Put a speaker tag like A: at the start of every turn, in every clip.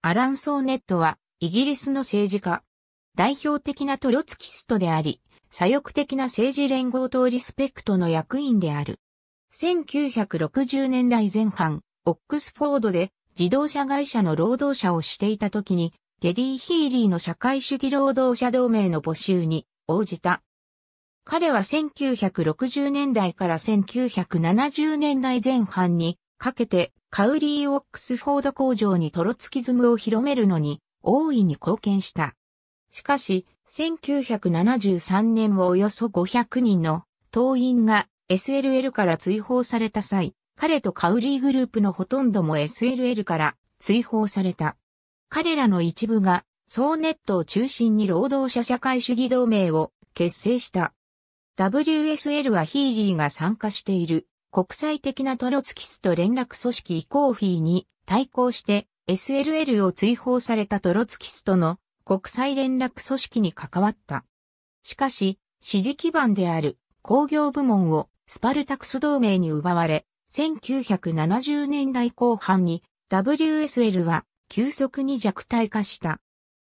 A: アラン・ソーネットは、イギリスの政治家。代表的なトロツキストであり、左翼的な政治連合党リスペクトの役員である。1960年代前半、オックスフォードで自動車会社の労働者をしていた時に、ゲリー・ヒーリーの社会主義労働者同盟の募集に応じた。彼は1960年代から1970年代前半にかけてカウリー・オックスフォード工場にトロツキズムを広めるのに大いに貢献した。しかし、1973年も、およそ500人の党員が SLL から追放された際、彼とカウリーグループのほとんども SLL から追放された。彼らの一部がソーネットを中心に労働者社会主義同盟を結成した。WSL はヒーリーが参加している国際的なトロツキスト連絡組織イコーフィーに対抗して SLL を追放されたトロツキストの国際連絡組織に関わった。しかし、支持基盤である工業部門をスパルタクス同盟に奪われ、1970年代後半に WSL は急速に弱体化した。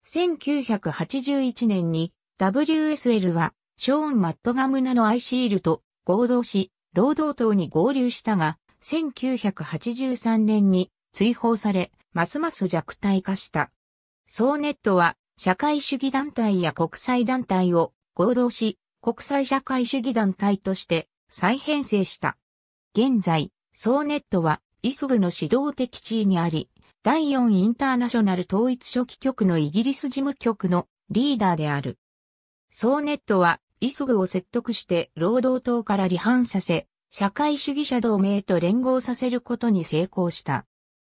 A: 1981年に WSL はショーン・マットガムナのアイシールと合同し労働党に合流したが、1983年に追放され、ますます弱体化した。ソーネットは、社会主義団体や国際団体を合同し、国際社会主義団体として再編成した。現在、ソーネットは、イスグの指導的地位にあり、第4インターナショナル統一初期局のイギリス事務局のリーダーである。ソーネットはイソグを説得して労働党から離反させ、社会主義者同盟と連合させることに成功した。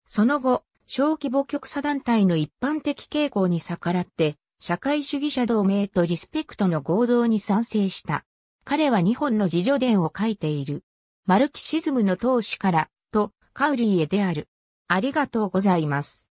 A: その後、小規模極左団体の一般的傾向に逆らって、社会主義者同盟とリスペクトの合同に賛成した。彼は2本の自助伝を書いている。マルキシズムの投資から、と、カウリーへである。ありがとうございます。